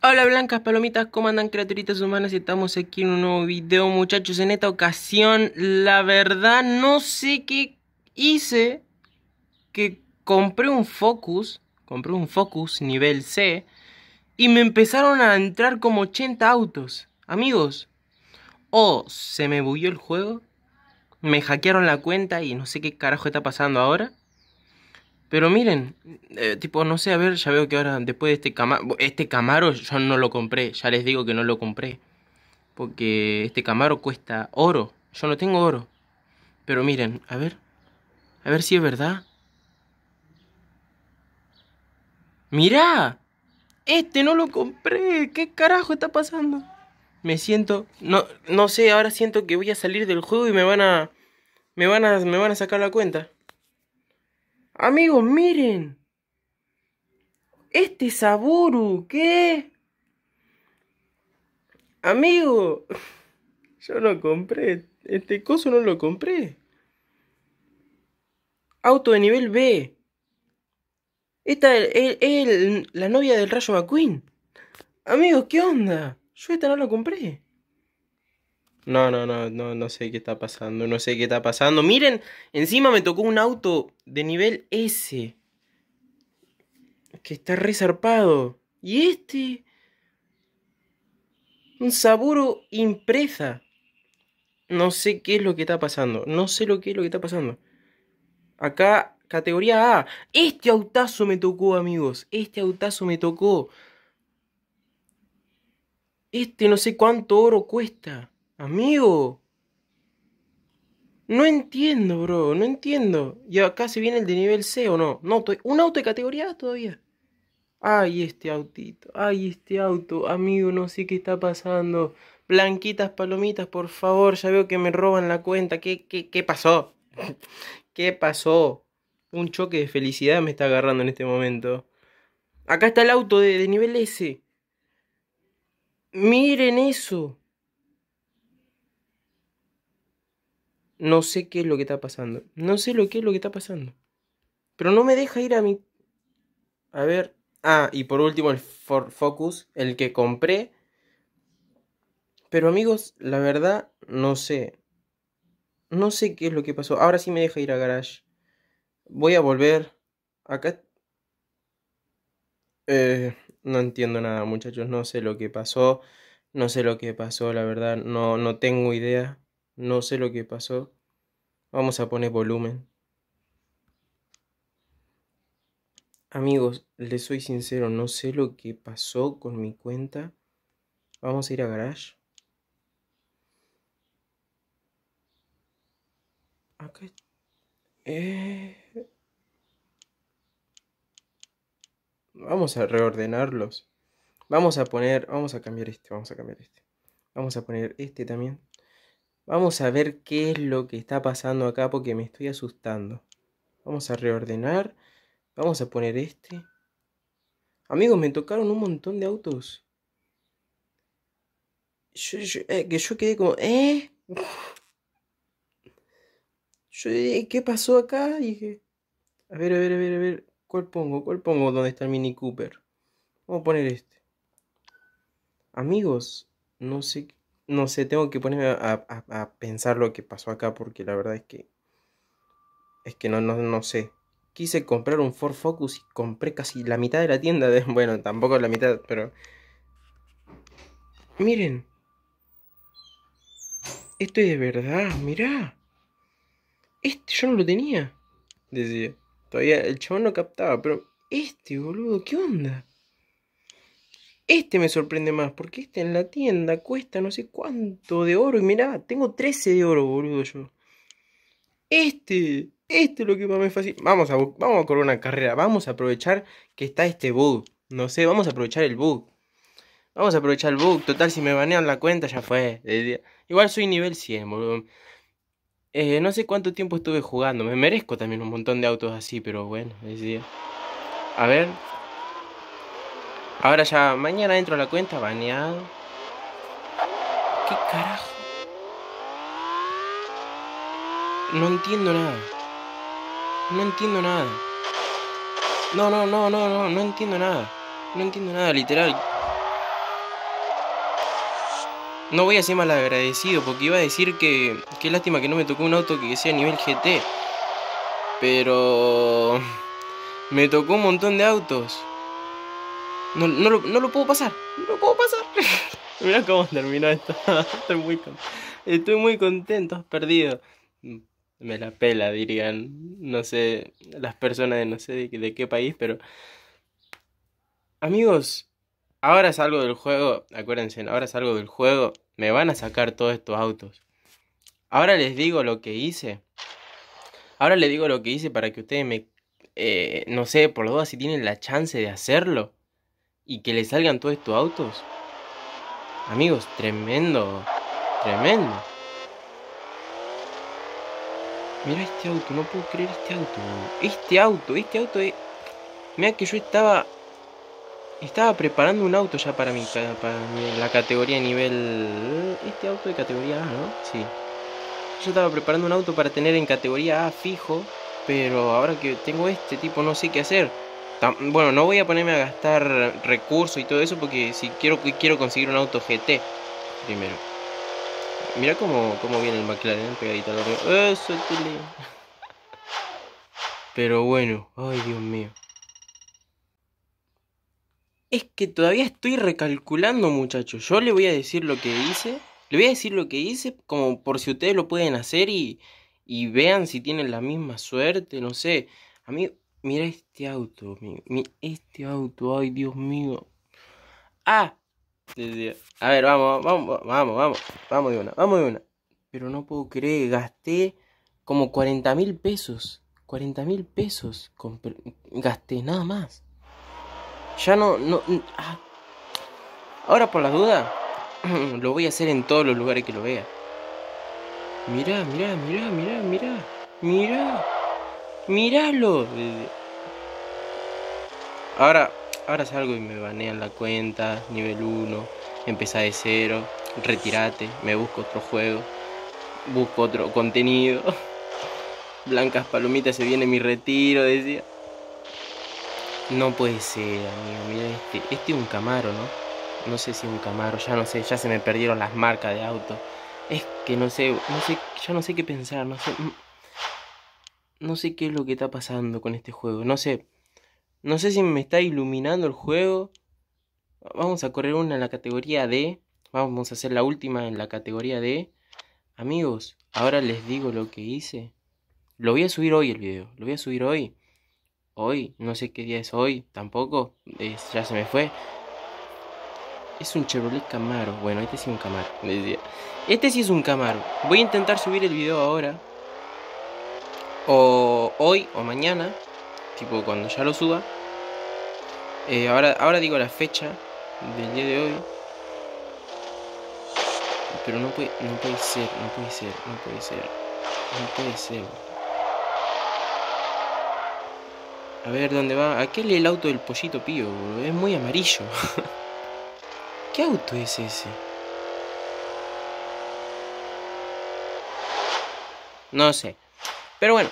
Hola blancas palomitas, ¿cómo andan criaturitas humanas? Estamos aquí en un nuevo video muchachos, en esta ocasión la verdad no sé qué hice que compré un Focus, compré un Focus nivel C y me empezaron a entrar como 80 autos, amigos, o oh, se me bulló el juego, me hackearon la cuenta y no sé qué carajo está pasando ahora pero miren, eh, tipo, no sé, a ver, ya veo que ahora después de este Camaro, este Camaro yo no lo compré, ya les digo que no lo compré. Porque este Camaro cuesta oro, yo no tengo oro. Pero miren, a ver, a ver si es verdad. ¡Mirá! Este no lo compré, ¿qué carajo está pasando? Me siento, no, no sé, ahora siento que voy a salir del juego y me van a, me van a, me van a sacar la cuenta. Amigos, miren. Este Saburu, ¿qué? Amigo, yo no compré. Este coso no lo compré. Auto de nivel B. Esta es la novia del Rayo McQueen. Amigos, ¿qué onda? Yo esta no la compré. No, no, no, no, no sé qué está pasando, no sé qué está pasando. Miren, encima me tocó un auto de nivel S. Que está resarpado. Y este. Un saburo impresa. No sé qué es lo que está pasando. No sé lo que es lo que está pasando. Acá, categoría A. Este autazo me tocó, amigos. Este autazo me tocó. Este no sé cuánto oro cuesta. Amigo. No entiendo, bro, no entiendo. Y acá se viene el de nivel C o no. No, un auto de categoría todavía. Ay, este autito, ay, este auto, amigo, no sé qué está pasando. Blanquitas palomitas, por favor, ya veo que me roban la cuenta. ¿Qué, qué, pasó? ¿Qué pasó? Un choque de felicidad me está agarrando en este momento. Acá está el auto de nivel S. Miren eso. no sé qué es lo que está pasando. No sé lo que es lo que está pasando. Pero no me deja ir a mi... A ver. Ah, y por último el Focus, el que compré. Pero amigos, la verdad, no sé. No sé qué es lo que pasó. Ahora sí me deja ir a garage. Voy a volver. Acá... Eh, no entiendo nada, muchachos. No sé lo que pasó. No sé lo que pasó, la verdad. No, no tengo idea. No sé lo que pasó. Vamos a poner volumen. Amigos, les soy sincero, no sé lo que pasó con mi cuenta. Vamos a ir a Garage. Eh. Vamos a reordenarlos. Vamos a poner, vamos a cambiar este, vamos a cambiar este. Vamos a poner este también. Vamos a ver qué es lo que está pasando acá porque me estoy asustando. Vamos a reordenar. Vamos a poner este. Amigos, me tocaron un montón de autos. Eh, que yo quedé como... ¿Eh? ¿Qué pasó acá? Dije... A ver, a ver, a ver, a ver. ¿Cuál pongo? ¿Cuál pongo? ¿Dónde está el Mini Cooper? Vamos a poner este. Amigos, no sé qué no sé, tengo que ponerme a, pensar lo que pasó acá porque la verdad es que es que no, no, sé. Quise comprar un Ford Focus y compré casi la mitad de la tienda. De, bueno, tampoco la mitad, pero... Miren. Esto es de verdad, mirá. Este yo no lo tenía. Decía. Todavía el chabón no captaba, pero... Este, boludo, ¿qué onda? Este me sorprende más, porque este en la tienda cuesta no sé cuánto de oro. Y mirá, tengo 13 de oro, boludo yo. Este, este es lo que más me facilita. Vamos a, vamos a correr una carrera, vamos a aprovechar que está este bug. No sé, vamos a aprovechar el bug. Vamos a aprovechar el bug. Total, si me banean la cuenta, ya fue. Igual soy nivel 100, boludo. Eh, no sé cuánto tiempo estuve jugando. Me merezco también un montón de autos así, pero bueno, decía. A ver, Ahora ya mañana entro a la cuenta baneado. ¿Qué carajo? No entiendo nada. No entiendo nada. No, no, no, no, no, no entiendo nada. No entiendo nada, literal. No voy a ser mal agradecido porque iba a decir que qué lástima que no me tocó un auto que sea nivel GT. Pero me tocó un montón de autos. No, no, lo, puedo pasar. No lo puedo pasar. Mira cómo terminó esto. Estoy muy, contento. perdido. Me la pela, dirían. No sé, las personas de no sé de, qué país, pero. Amigos, ahora salgo del juego. Acuérdense, ahora salgo del juego. Me van a sacar todos estos autos. Ahora les digo lo que hice. Ahora les digo lo que hice para que ustedes me. Eh, no sé, por lo dudas, si tienen la chance de hacerlo y que le salgan todos estos autos. Amigos, tremendo, tremendo. Mira este auto, no puedo creer este auto. Este auto, este auto Mira que yo estaba... Estaba preparando un auto ya para mi, para la categoría nivel... Este auto de categoría A, ¿no? Sí. Yo estaba preparando un auto para tener en categoría A fijo, pero ahora que tengo este tipo no sé qué hacer bueno, no voy a ponerme a gastar recursos y todo eso porque si quiero quiero conseguir un auto GT primero. Mira cómo, viene el McLaren pegadito al es Eso Pero bueno, ay Dios mío. Es que todavía estoy recalculando, muchachos. Yo le voy a decir lo que hice. Le voy a decir lo que hice como por si ustedes lo pueden hacer y, y vean si tienen la misma suerte, no sé. A mí Mira este auto, amigo. este auto, ay, Dios mío. ¡Ah! A ver, vamos, vamos, vamos, vamos. Vamos de una, vamos de una. Pero no puedo creer, gasté como 40 mil pesos. 40 mil pesos gasté, nada más. Ya no, no. Ah. Ahora por las dudas, lo voy a hacer en todos los lugares que lo vea. Mira, mira, mira, mira, mira, mira míralo. Ahora, ahora salgo y me banean la cuenta, nivel 1, Empezá de cero, retirate, me busco otro juego, busco otro contenido. Blancas palomitas, se viene mi retiro, decía. No puede ser, amigo, mira este, este es un Camaro, ¿no? No sé si es un Camaro, ya no sé, ya se me perdieron las marcas de auto. Es que no sé, no sé, ya no sé qué pensar, no sé no sé qué es lo que está pasando con este juego. No sé. No sé si me está iluminando el juego. Vamos a correr una en la categoría D. Vamos a hacer la última en la categoría D. Amigos, ahora les digo lo que hice. Lo voy a subir hoy el video. Lo voy a subir hoy. Hoy, no sé qué día es hoy, tampoco. ya se me fue. Es un Chevrolet Camaro. Bueno, este sí es un Camaro. Este sí es un Camaro. Voy a intentar subir el video ahora. O hoy o mañana, tipo cuando ya lo suba. Eh, ahora, ahora digo la fecha del día de hoy. Pero no puede, no ser, no puede ser, no puede ser. No puede ser. A ver dónde va. Aquel el auto del pollito pío, Es muy amarillo. ¿Qué auto es ese? No sé. Pero bueno,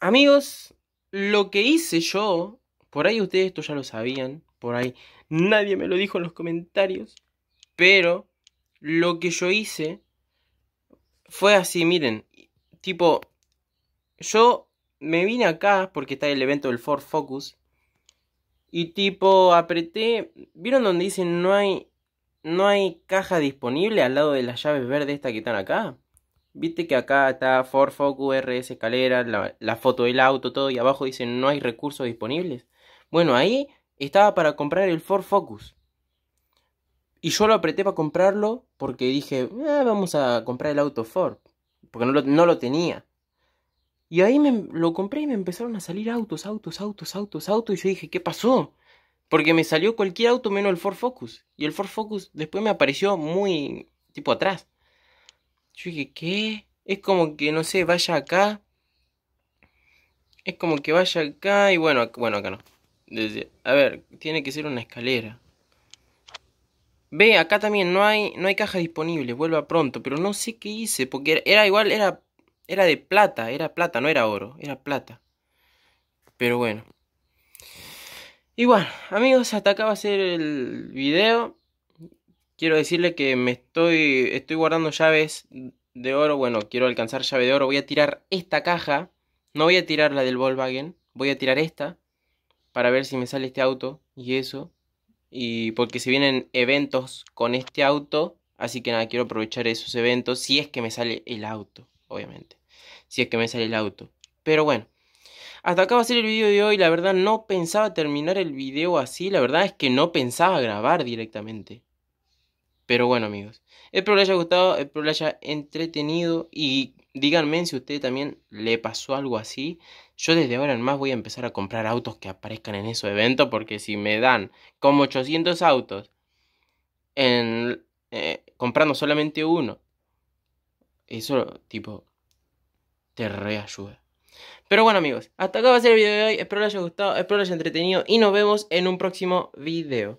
amigos, lo que hice yo, por ahí ustedes esto ya lo sabían, por ahí nadie me lo dijo en los comentarios, pero lo que yo hice fue así, miren, tipo, yo me vine acá porque está el evento del Ford Focus y tipo apreté, ¿vieron donde dicen no hay no hay caja disponible al lado de las llaves verdes esta que están acá? Viste que acá está Ford Focus, RS Escalera, la, foto del auto, todo, y abajo dice no hay recursos disponibles. Bueno, ahí estaba para comprar el Ford Focus. Y yo lo apreté para comprarlo porque dije, eh, vamos a comprar el auto Ford. Porque no lo, tenía. Y ahí me, lo compré y me empezaron a salir autos, autos, autos, autos, autos. Y yo dije, ¿qué pasó? Porque me salió cualquier auto menos el Ford Focus. Y el Ford Focus después me apareció muy tipo atrás. Yo dije, ¿qué? Es como que, no sé, vaya acá. Es como que vaya acá y bueno, bueno, acá no. a ver, tiene que ser una escalera. Ve, acá también no hay, no hay caja disponible, vuelva pronto, pero no sé qué hice, porque era, igual, era, era de plata, era plata, no era oro, era plata. Pero bueno. igual amigos, hasta acá va a ser el video quiero decirle que me estoy, estoy guardando llaves de oro. Bueno, quiero alcanzar llave de oro. Voy a tirar esta caja. No voy a tirar la del Volkswagen. Voy a tirar esta. Para ver si me sale este auto. Y eso. Y porque se vienen eventos con este auto. Así que nada, quiero aprovechar esos eventos. Si es que me sale el auto. Obviamente. Si es que me sale el auto. Pero bueno. Hasta acá va a ser el video de hoy. La verdad no pensaba terminar el video así. La verdad es que no pensaba grabar directamente. Pero bueno, amigos, espero les haya gustado, espero les haya entretenido y díganme si a usted también le pasó algo así. Yo desde ahora en más voy a empezar a comprar autos que aparezcan en esos eventos porque si me dan como 800 autos en, eh, comprando solamente uno, eso tipo te reayuda. Pero bueno amigos, hasta acá va a ser el video de hoy, espero les haya gustado, espero les haya entretenido y nos vemos en un próximo video.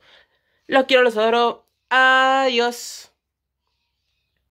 Los quiero, los adoro. Adiós.